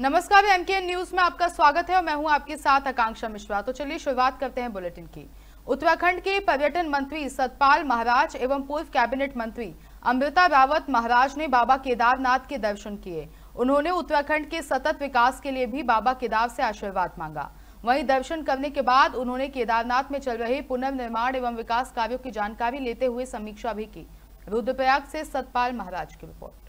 नमस्कार एम के न्यूज में आपका स्वागत है और मैं हूं आपके साथ आकांक्षा मिश्रा तो चलिए शुरुआत करते हैं बुलेटिन की उत्तराखंड के पर्यटन मंत्री सतपाल महाराज एवं पूर्व कैबिनेट मंत्री अमृता रावत महाराज ने बाबा केदारनाथ के दर्शन किए उन्होंने उत्तराखंड के सतत विकास के लिए भी बाबा केदार से आशीर्वाद मांगा वहीं दर्शन करने के बाद उन्होंने केदारनाथ में चल रहे पुनर्निर्माण एवं विकास कार्यों की जानकारी लेते हुए समीक्षा भी की रुद्रप्रयाग से सतपाल महाराज की रिपोर्ट